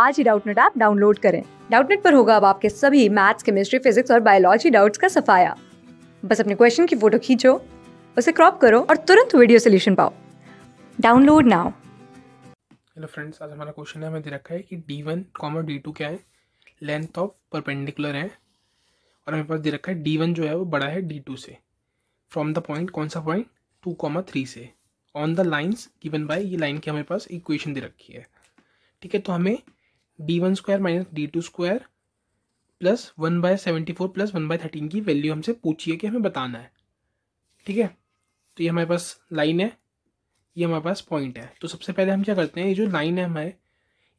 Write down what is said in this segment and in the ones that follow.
आज ही Doubtnut app download करें डाउटनेट पर होगा अब आपके सभी मैथ्स केमिस्ट्री फिजिक्स और बायोलॉजी डाउट्स का सफाया बस अपने क्वेश्चन की फोटो खींचो उसे क्रॉप करो और तुरंत वीडियो सोल्यूशन पाओ डाउनलोड नाउ हेलो फ्रेंड्स आज हमारा क्वेश्चन है हमें दे रखा है कि D one comma D two क्या है लेंथ ऑफ परपेंडिकुलर है और हमारे पास दे रखा है डी वन जो है वो बड़ा है डी टू से फ्रॉम द पॉइंट कौन सा पॉइंट टू कॉमा थ्री से on the lines given by ये लाइन की हमारे पास इक्वेशन दे रखी है ठीक है तो हमें D one square minus D two square plus one by seventy four plus one by thirteen की वैल्यू हमसे पूछिए कि हमें बताना है ठीक है तो ये हमारे पास लाइन है ये हमारे पास पॉइंट है तो सबसे पहले हम क्या करते हैं ये जो लाइन है हमारे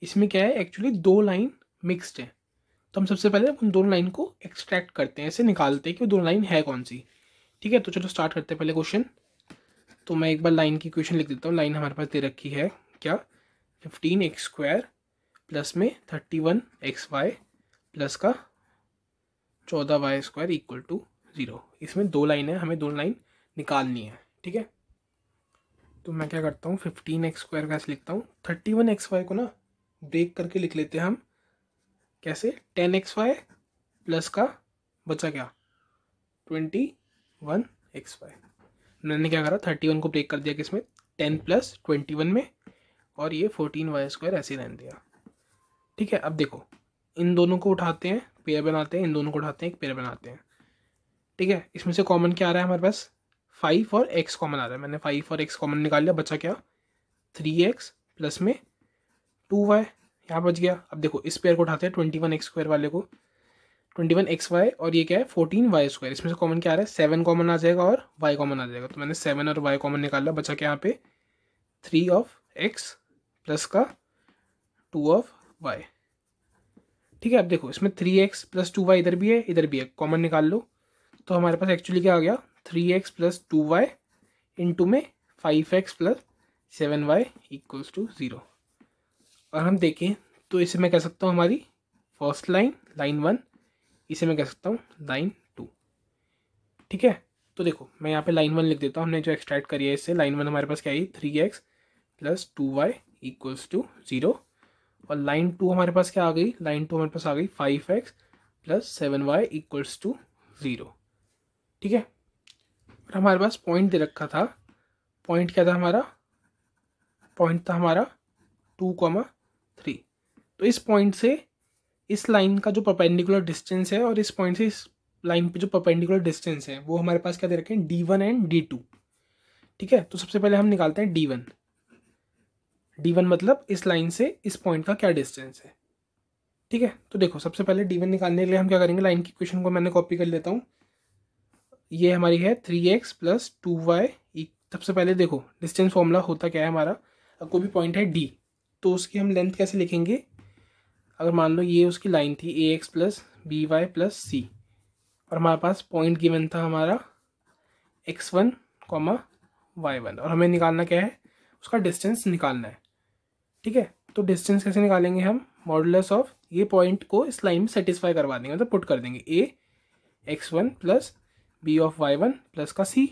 इसमें क्या है एक्चुअली दो लाइन मिक्सड है तो हम सबसे पहले उन दोनों लाइन को एक्सट्रैक्ट करते हैं ऐसे निकालते हैं कि वो दोनों लाइन है कौन सी ठीक है तो चलो स्टार्ट करते हैं पहले क्वेश्चन तो मैं एक बार लाइन की क्वेश्चन लिख देता हूँ लाइन हमारे पास दे रखी है क्या फिफ्टीन एक्स स्क्वायर प्लस में thirty one x y plus का चौदह y square equal to zero इसमें दो लाइन है हमें दो लाइन निकालनी है ठीक है तो मैं क्या करता हूँ फिफ्टीन एक्स स्क्वायर का ऐसे लिखता हूँ थर्टी वन एक्स वाई को ना ब्रेक करके लिख लेते हैं हम कैसे टेन एक्स वाई प्लस का बचा क्या ट्वेंटी वन एक्स वाई मैंने क्या करा थर्टी वन को ब्रेक कर दिया किसमें टेन प्लस ट्वेंटी वन में और ये फोर्टीन वाई स्क्वायर ऐसे रहने दिया ठीक है अब देखो इन दोनों को उठाते हैं पेयर बनाते हैं इन दोनों को उठाते हैं एक पेयर बनाते हैं ठीक है इसमें से कॉमन क्या आ रहा है हमारे पास फाइव और एक्स कॉमन आ रहा है मैंने फाइव और एक्स कॉमन निकाल लिया बचा क्या थ्री एक्स प्लस में टू वाई यहाँ बच गया अब देखो इस पेयर को उठाते हैं ट्वेंटी वन एक्स स्क्वायर वाले को ट्वेंटी वन एक्स वाई और ये क्या है फोर्टीन वाई स्क्वायर इसमें से कॉमन क्या आ रहा है सेवन कॉमन आ जाएगा और वाई कॉमन आ जाएगा तो मैंने सेवन और वाई कॉमन निकाला बचा क्या यहाँ पे थ्री ऑफ एक्स प्लस का टू ऑफ वाई ठीक है अब देखो इसमें three x plus two y इधर भी है इधर भी है कॉमन निकाल लो तो हमारे पास एक्चुअली क्या आ गया three x plus two y into में five x plus seven y equals to zero और हम देखें तो इसे मैं कह सकता हूँ हमारी फर्स्ट लाइन लाइन वन इसे मैं कह सकता हूँ लाइन टू ठीक है तो देखो मैं यहाँ पे लाइन वन लिख देता हूँ हमने जो एक्सट्रैक्ट करी है इससे लाइन वन हमारे पास क्या आई three x plus two y equals to zero और लाइन टू हमारे पास क्या आ गई लाइन टू हमारे पास आ गई five x plus seven y equals to zero ठीक है और हमारे पास पॉइंट दे रखा था पॉइंट क्या था हमारा पॉइंट था हमारा टू कॉमा थ्री तो इस पॉइंट से इस लाइन का जो परपेंडिकुलर डिस्टेंस है और इस पॉइंट से इस लाइन पे जो परपेंडिकुलर डिस्टेंस है वो हमारे पास क्या दे रखे हैं D one and D two ठीक है तो सबसे पहले हम निकालते हैं डी वन डी वन मतलब इस लाइन से इस पॉइंट का क्या डिस्टेंस है ठीक है तो देखो सबसे पहले डी वन निकालने के लिए हम क्या करेंगे लाइन की क्वेश्चन को मैंने कॉपी कर लेता हूँ ये हमारी है three x plus two y सबसे पहले देखो डिस्टेंस फॉर्मूला होता क्या है हमारा अब कोई भी पॉइंट है डी तो उसकी हम लेंथ कैसे लिखेंगे अगर मान लो ये उसकी लाइन थी a x plus b y plus c और हमारे पास पॉइंट गिवन था हमारा x one comma y one और हमें निकालना क्या है उसका डिस्टेंस निकालना है ठीक है तो डिस्टेंस कैसे निकालेंगे हम मॉडुलस ऑफ ये पॉइंट को इस लाइन में सेटिस्फाई करवा देंगे मतलब तो पुट कर देंगे A X one plus B of Y one plus का सी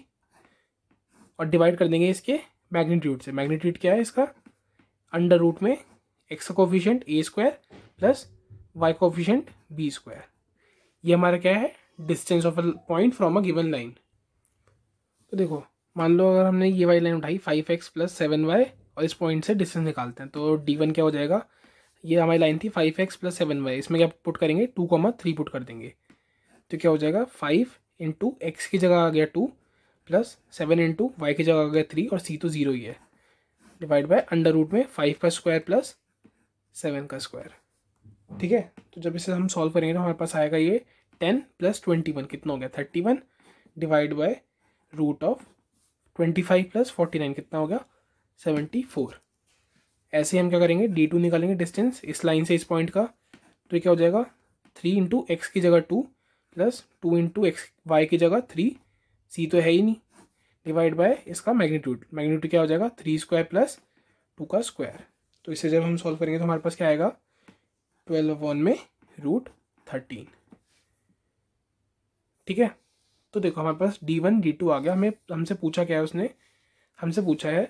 और डिवाइड कर देंगे इसके मैग्नीट्यूड से मैग्नीट्यूड क्या है इसका अंडर रूट में एक्स का coefficient a square plus y coefficient b square ये हमारा क्या है distance of a point from a given line तो देखो मान लो अगर हमने ये वाई लाइन उठाई five x plus seven y और इस पॉइंट से डिस्टेंस निकालते हैं तो डी वन क्या हो जाएगा ये हमारी लाइन थी five x plus seven y इसमें क्या पुट करेंगे टू कॉमा थ्री पुट कर देंगे तो क्या हो जाएगा फाइव इंटू एक्स की जगह आ गया two plus seven into y की जगह आ गया थ्री और सी तो ज़ीरो ही है डिवाइड बाय अंडर रूट में फाइव का स्क्वायर प्लस सेवन का स्क्वायर ठीक है तो जब इसे हम सॉल्व करेंगे तो हमारे पास आएगा ये टेन प्लस ट्वेंटी वन कितना हो गया thirty one divide by root of twenty five plus forty nine कितना हो गया सेवेंटी फोर ऐसे हम क्या करेंगे डी टू निकालेंगे डिस्टेंस इस लाइन से इस पॉइंट का तो क्या हो जाएगा थ्री इंटू एक्स की जगह two plus two into x y की जगह थ्री सी तो है ही नहीं डिवाइड बाय इसका मैग्नीट्यूड मैग्नीट्यूड क्या हो जाएगा थ्री स्क्वायर प्लस टू का स्क्वायर तो इसे जब हम सॉल्व करेंगे तो हमारे पास क्या आएगा ट्वेल्व वन में रूट थर्टीन ठीक है तो देखो हमारे पास डी वन डी टू आ गया हमें हमसे पूछा क्या है उसने हमसे पूछा है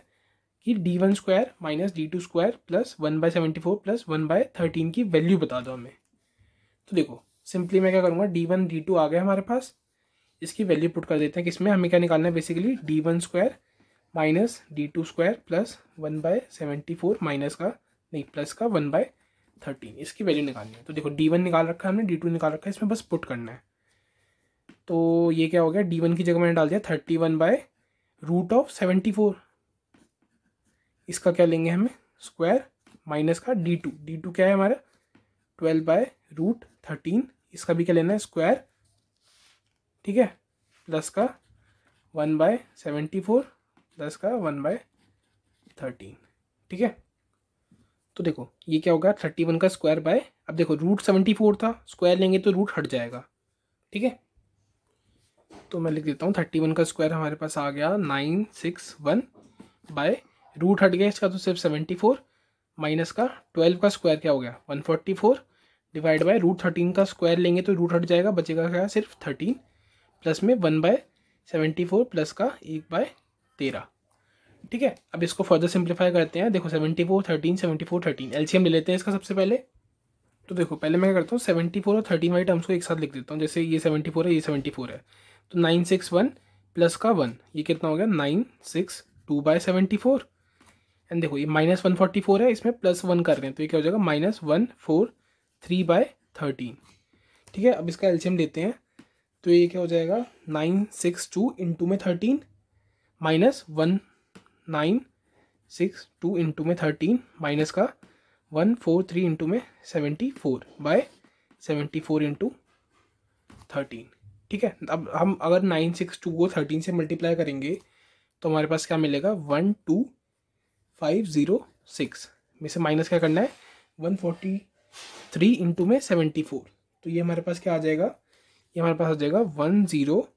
कि D one square minus D two square plus one by seventy four plus one by thirteen की वैल्यू बता दो हमें तो देखो सिंपली मैं क्या करूँगा डी वन डी टू आ गया हमारे पास इसकी वैल्यू पुट कर देते हैं इसमें हमें क्या निकालना है basically D one square minus D two square plus one by seventy four minus का नहीं प्लस का वन बाय थर्टीन इसकी वैल्यू निकालनी है तो देखो डी वन निकाल रखा है हमने डी टू निकाल रखा है इसमें बस पुट करना है तो ये क्या हो गया डी वन की जगह मैंने डाल दिया thirty one by root of seventy four इसका क्या लेंगे हमें स्क्वायर माइनस का डी टू डी टू क्या है हमारा ट्वेल्व बाय रूट थर्टीन इसका भी क्या लेना है स्क्वायर ठीक है प्लस का one by seventy four plus का वन बाय थर्टीन ठीक है तो देखो ये क्या होगा थर्टी वन का स्क्वायर बाय अब देखो रूट सेवेंटी फोर था स्क्वायर लेंगे तो रूट हट जाएगा ठीक है तो मैं लिख देता हूँ थर्टी वन का स्क्वायर हमारे पास आ गया nine six one by root हट गया इसका तो सिर्फ सेवेंटी फोर माइनस का ट्वेल्व का स्क्वायर क्या हो गया one forty four divide by root thirteen का स्क्वायर लेंगे तो रूट हट जाएगा बचेगा क्या सिर्फ थर्टीन प्लस में one by seventy four plus का एक बाय तेरह ठीक है अब इसको फर्दर सिंप्लीफाई करते हैं देखो seventy four thirteen seventy four thirteen LCM ले लेते हैं इसका सबसे पहले तो देखो पहले मैं क्या करता हूँ सेवेंटी फोर और थर्टीन वाई टर्म्स को एक साथ लिख देता हूँ जैसे ये सेवेंटी फोर है ये सेवेंटी फोर है तो नाइन सिक्स वन प्लस का वन ये कितना हो गया nine six two by seventy four and देखो ये माइनस वन फोर्टी फोर है इसमें प्लस वन कर रहे हैं तो ये क्या हो जाएगा minus one four three by thirteen ठीक है अब इसका एल्शियम लेते हैं तो ये क्या हो जाएगा नाइन सिक्स टू इंटू में thirteen minus one nine six two into में थर्टीन माइनस का वन फोर थ्री इंटू में seventy four by seventy four into thirteen ठीक है अब हम अगर नाइन सिक्स टू को थर्टीन से मल्टीप्लाई करेंगे तो हमारे पास क्या मिलेगा one two five zero six में से माइनस क्या करना है वन फोर्टी थ्री इंटू में सेवेंटी फोर तो ये हमारे पास क्या आ जाएगा ये हमारे पास आ जाएगा one zero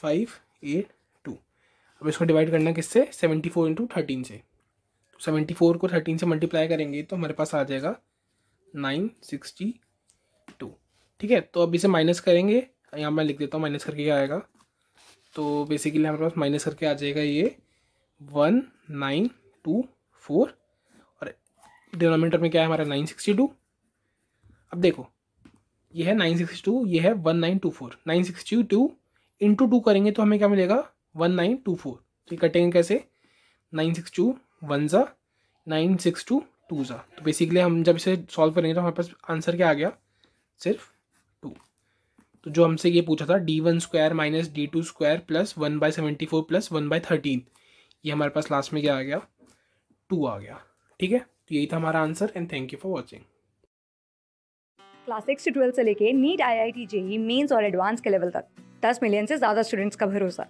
five eight two अब इसको डिवाइड करना है किससे सेवेंटी फोर इंटू थर्टीन से सेवेंटी तो फोर को थर्टीन से मल्टीप्लाई करेंगे तो हमारे पास आ जाएगा नाइन सिक्सटी टू ठीक है तो अब इसे माइनस करेंगे यहाँ मैं लिख देता हूँ माइनस करके क्या आएगा तो बेसिकली हमारे पास माइनस करके आ जाएगा ये वन नाइन टू फोर और डिनोमीटर में क्या है हमारा नाइन सिक्सटी टू अब देखो ये है नाइन सिक्सटी टू ये है one nine two four nine sixty two into two करेंगे तो हमें क्या मिलेगा वन नाइन टू फोर तो ये कटेंगे कैसे नाइन सिक्स टू वन ज़ा नाइन सिक्स टू टू ज़ा तो बेसिकली हम जब इसे सॉल्व करेंगे तो हमारे पास आंसर क्या आ गया सिर्फ टू तो जो हमसे ये पूछा था D one square minus D two square plus one by seventy four plus one by thirteen ये हमारे पास लास्ट में क्या आ गया टू आ गया ठीक है तो यही था हमारा answer and thank you for watching class six से ट्वेल्थ से लेके NEET I I T JEE mains और एडवांस के लेवल तक दस मिलियन से ज़्यादा स्टूडेंट्स का भरोसा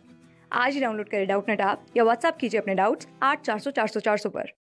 आज ही डाउनलोड करें डाउट नेट ऐप या व्हाट्सअप कीजिए अपने डाउट्स आठ चार सौ चार सौ चार सौ पर